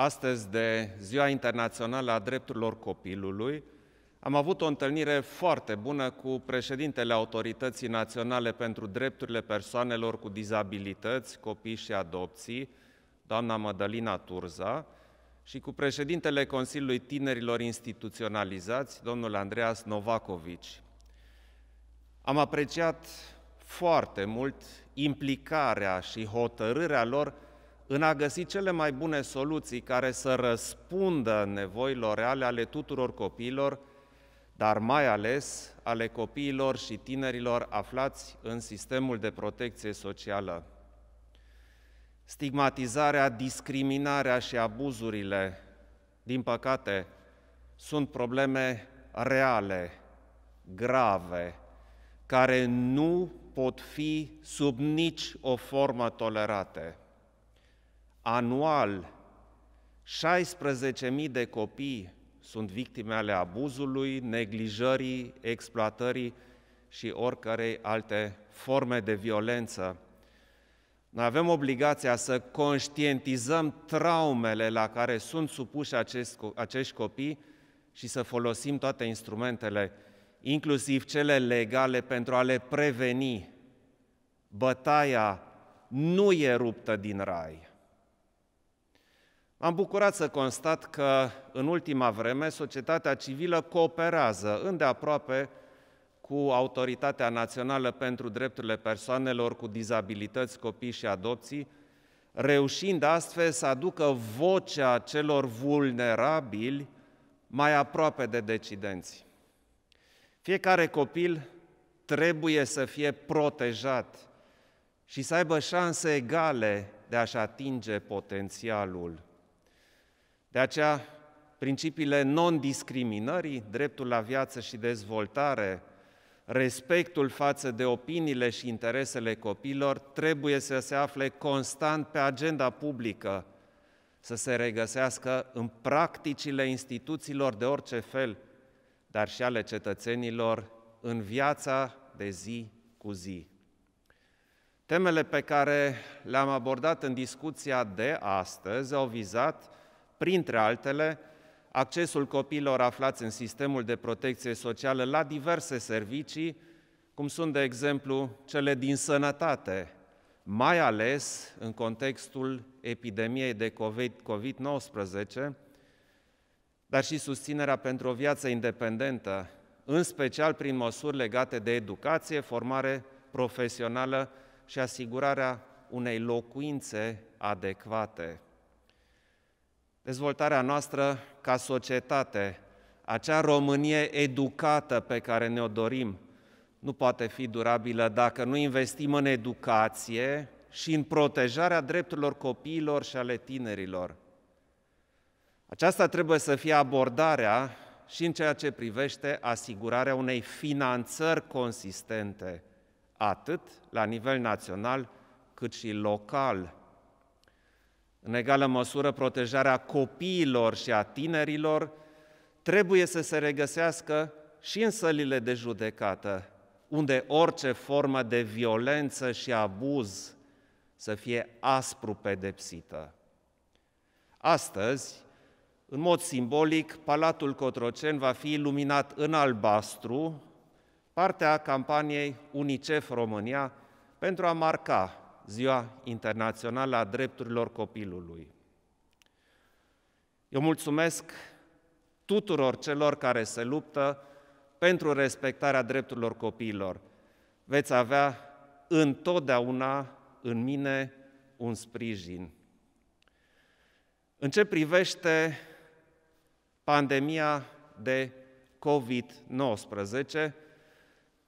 astăzi de Ziua Internațională a Drepturilor Copilului, am avut o întâlnire foarte bună cu președintele Autorității Naționale pentru Drepturile Persoanelor cu Dizabilități, Copii și Adopții, doamna Mădălina Turza, și cu președintele Consiliului Tinerilor Instituționalizați, domnul Andreas Novakovici. Am apreciat foarte mult implicarea și hotărârea lor în a găsi cele mai bune soluții care să răspundă nevoilor reale ale tuturor copiilor, dar mai ales ale copiilor și tinerilor aflați în sistemul de protecție socială. Stigmatizarea, discriminarea și abuzurile, din păcate, sunt probleme reale, grave, care nu pot fi sub nici o formă tolerate anual 16.000 de copii sunt victime ale abuzului, neglijării, exploatării și oricărei alte forme de violență. Noi avem obligația să conștientizăm traumele la care sunt supuși acest, acești copii și să folosim toate instrumentele, inclusiv cele legale, pentru a le preveni. Bătaia nu e ruptă din rai. M-am bucurat să constat că în ultima vreme societatea civilă cooperează îndeaproape cu Autoritatea Națională pentru Drepturile Persoanelor cu Dizabilități, Copii și Adopții, reușind astfel să aducă vocea celor vulnerabili mai aproape de decidenți. Fiecare copil trebuie să fie protejat și să aibă șanse egale de a-și atinge potențialul de aceea, principiile non-discriminării, dreptul la viață și dezvoltare, respectul față de opiniile și interesele copilor trebuie să se afle constant pe agenda publică, să se regăsească în practicile instituțiilor de orice fel, dar și ale cetățenilor în viața de zi cu zi. Temele pe care le-am abordat în discuția de astăzi au vizat printre altele, accesul copiilor aflați în sistemul de protecție socială la diverse servicii, cum sunt, de exemplu, cele din sănătate, mai ales în contextul epidemiei de COVID-19, dar și susținerea pentru o viață independentă, în special prin măsuri legate de educație, formare profesională și asigurarea unei locuințe adecvate dezvoltarea noastră ca societate, acea Românie educată pe care ne-o dorim, nu poate fi durabilă dacă nu investim în educație și în protejarea drepturilor copiilor și ale tinerilor. Aceasta trebuie să fie abordarea și în ceea ce privește asigurarea unei finanțări consistente, atât la nivel național cât și local, în egală măsură, protejarea copiilor și a tinerilor trebuie să se regăsească și în sălile de judecată, unde orice formă de violență și abuz să fie aspru pedepsită. Astăzi, în mod simbolic, Palatul Cotroceni va fi iluminat în albastru, partea campaniei UNICEF România, pentru a marca Ziua Internațională a Drepturilor Copilului. Eu mulțumesc tuturor celor care se luptă pentru respectarea drepturilor copiilor. Veți avea întotdeauna în mine un sprijin. În ce privește pandemia de COVID-19,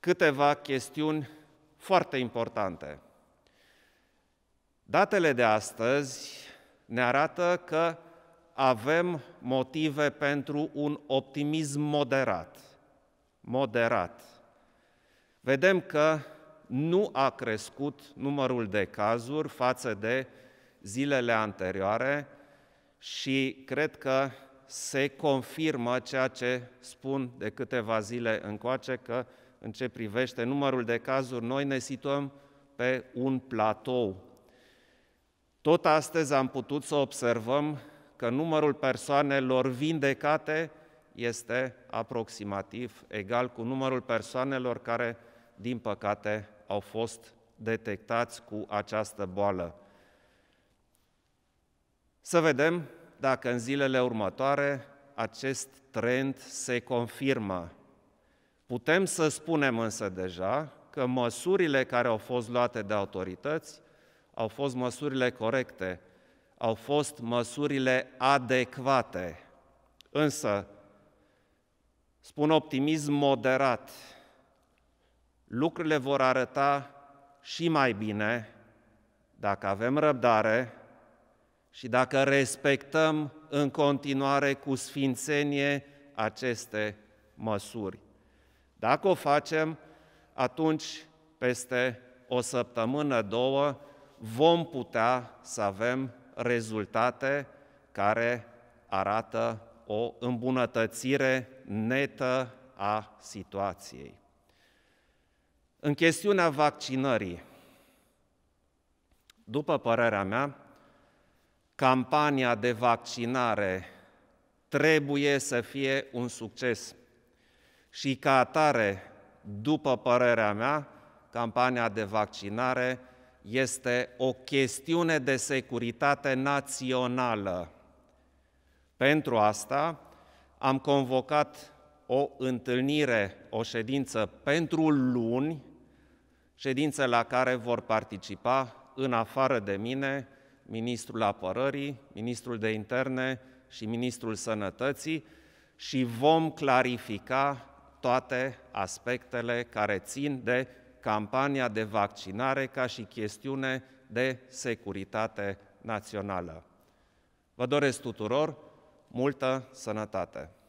câteva chestiuni foarte importante. Datele de astăzi ne arată că avem motive pentru un optimism moderat. Moderat. Vedem că nu a crescut numărul de cazuri față de zilele anterioare și cred că se confirmă ceea ce spun de câteva zile încoace că în ce privește numărul de cazuri noi ne situăm pe un platou tot astăzi am putut să observăm că numărul persoanelor vindecate este aproximativ egal cu numărul persoanelor care, din păcate, au fost detectați cu această boală. Să vedem dacă în zilele următoare acest trend se confirmă. Putem să spunem însă deja că măsurile care au fost luate de autorități au fost măsurile corecte, au fost măsurile adecvate. Însă, spun optimism moderat, lucrurile vor arăta și mai bine dacă avem răbdare și dacă respectăm în continuare cu sfințenie aceste măsuri. Dacă o facem, atunci peste o săptămână, două, vom putea să avem rezultate care arată o îmbunătățire netă a situației. În chestiunea vaccinării, după părerea mea, campania de vaccinare trebuie să fie un succes. Și ca atare, după părerea mea, campania de vaccinare este o chestiune de securitate națională. Pentru asta am convocat o întâlnire, o ședință pentru luni, ședință la care vor participa, în afară de mine, ministrul apărării, ministrul de interne și ministrul sănătății și vom clarifica toate aspectele care țin de campania de vaccinare ca și chestiune de securitate națională. Vă doresc tuturor multă sănătate!